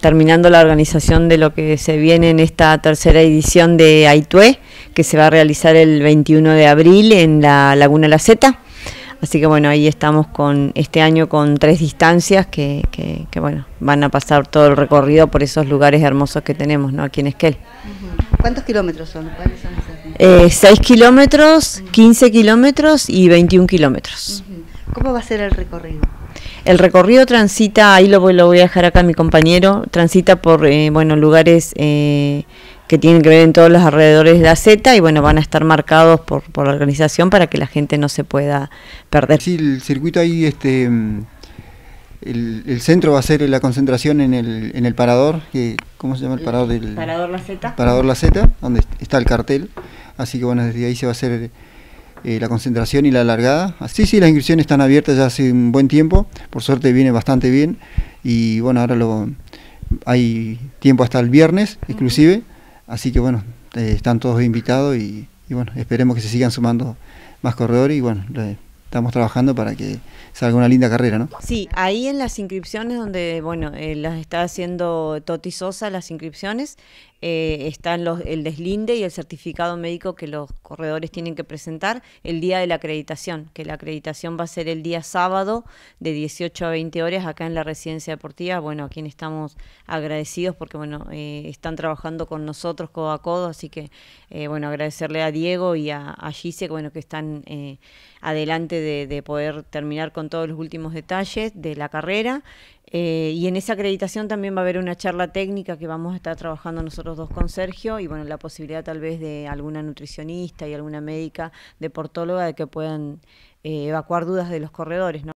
terminando la organización de lo que se viene en esta tercera edición de Aitue, que se va a realizar el 21 de abril en la Laguna La Zeta. Así que bueno, ahí estamos con este año con tres distancias que, bueno, van a pasar todo el recorrido por esos lugares hermosos que tenemos, ¿no? Aquí en Esquel. ¿Cuántos kilómetros son? ¿Cuáles son 6 eh, kilómetros, 15 kilómetros y 21 kilómetros. ¿Cómo va a ser el recorrido? El recorrido transita, ahí lo voy, a dejar acá mi compañero, transita por eh, bueno lugares eh, que tienen que ver en todos los alrededores de la Z y bueno, van a estar marcados por, por la organización para que la gente no se pueda perder. Sí, el circuito ahí, este, el, centro va a ser la concentración en el, en el parador, que, ¿cómo se llama el parador? Del, parador La Z. Parador La Z, donde está el cartel, así que bueno, desde ahí se va a hacer eh, la concentración y la alargada. Así ah, sí, las inscripciones están abiertas ya hace un buen tiempo, por suerte viene bastante bien y bueno, ahora lo, hay tiempo hasta el viernes inclusive, así que bueno, eh, están todos invitados y, bueno, esperemos que se sigan sumando más corredores y bueno, estamos trabajando para que salga una linda carrera, ¿no? Sí, ahí en las inscripciones donde, bueno, eh, las está haciendo Toti Sosa, las inscripciones, está eh, están los, el deslinde y el certificado médico que los corredores tienen que presentar el día de la acreditación, que la acreditación va a ser el día sábado de 18 a 20 horas acá en la residencia deportiva. Bueno, a quien estamos agradecidos porque bueno, eh, están trabajando con nosotros codo a codo, así que eh, bueno, agradecerle a Diego y a, Gise, bueno, que están adelante de poder terminar con todos los últimos detalles de la carrera. Eh, y en esa acreditación también va a haber una charla técnica que vamos a estar trabajando nosotros dos con Sergio y bueno, la posibilidad tal vez de alguna nutricionista y alguna médica deportóloga de que puedan eh, evacuar dudas de los corredores, ¿no?